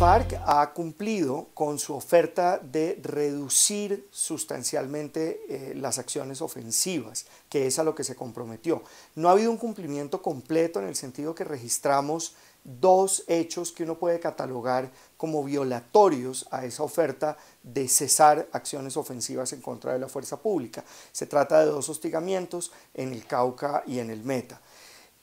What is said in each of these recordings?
FARC ha cumplido con su oferta de reducir sustancialmente eh, las acciones ofensivas, que es a lo que se comprometió. No ha habido un cumplimiento completo en el sentido que registramos dos hechos que uno puede catalogar como violatorios a esa oferta de cesar acciones ofensivas en contra de la fuerza pública. Se trata de dos hostigamientos en el Cauca y en el Meta.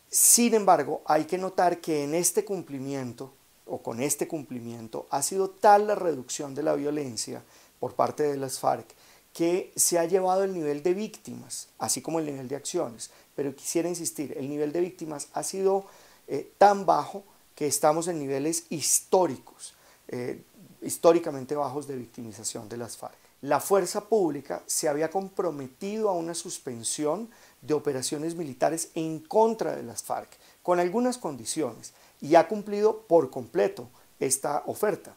Sin embargo, hay que notar que en este cumplimiento con este cumplimiento, ha sido tal la reducción de la violencia por parte de las FARC que se ha llevado el nivel de víctimas, así como el nivel de acciones. Pero quisiera insistir, el nivel de víctimas ha sido eh, tan bajo que estamos en niveles históricos, eh, históricamente bajos de victimización de las FARC la fuerza pública se había comprometido a una suspensión de operaciones militares en contra de las FARC, con algunas condiciones, y ha cumplido por completo esta oferta,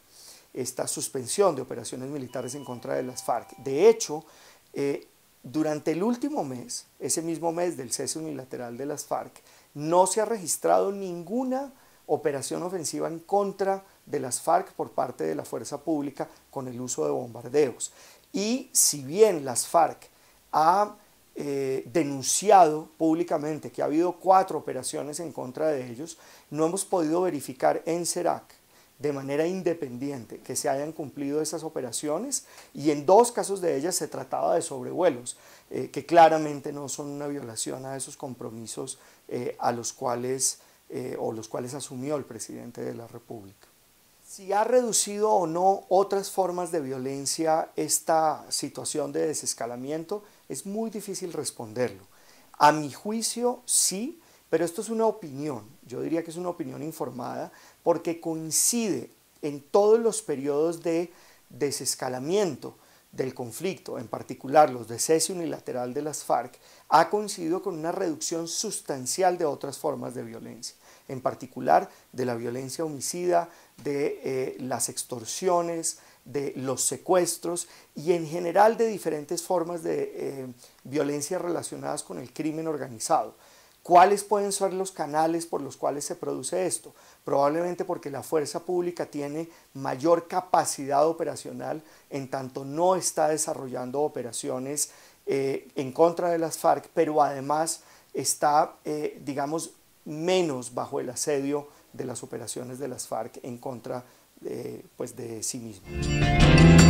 esta suspensión de operaciones militares en contra de las FARC. De hecho, eh, durante el último mes, ese mismo mes del cese unilateral de las FARC, no se ha registrado ninguna operación ofensiva en contra de las FARC por parte de la fuerza pública con el uso de bombardeos. Y si bien las FARC ha eh, denunciado públicamente que ha habido cuatro operaciones en contra de ellos, no hemos podido verificar en CERAC de manera independiente que se hayan cumplido esas operaciones y en dos casos de ellas se trataba de sobrevuelos, eh, que claramente no son una violación a esos compromisos eh, a los cuales eh, o los cuales asumió el presidente de la República. Si ha reducido o no otras formas de violencia esta situación de desescalamiento, es muy difícil responderlo. A mi juicio, sí, pero esto es una opinión, yo diría que es una opinión informada, porque coincide en todos los periodos de desescalamiento del conflicto, en particular los de cese unilateral de las FARC, ha coincidido con una reducción sustancial de otras formas de violencia, en particular de la violencia homicida, de eh, las extorsiones, de los secuestros y en general de diferentes formas de eh, violencia relacionadas con el crimen organizado. ¿Cuáles pueden ser los canales por los cuales se produce esto? Probablemente porque la fuerza pública tiene mayor capacidad operacional en tanto no está desarrollando operaciones eh, en contra de las FARC, pero además está, eh, digamos, menos bajo el asedio de las operaciones de las FARC en contra pues de sí mismo.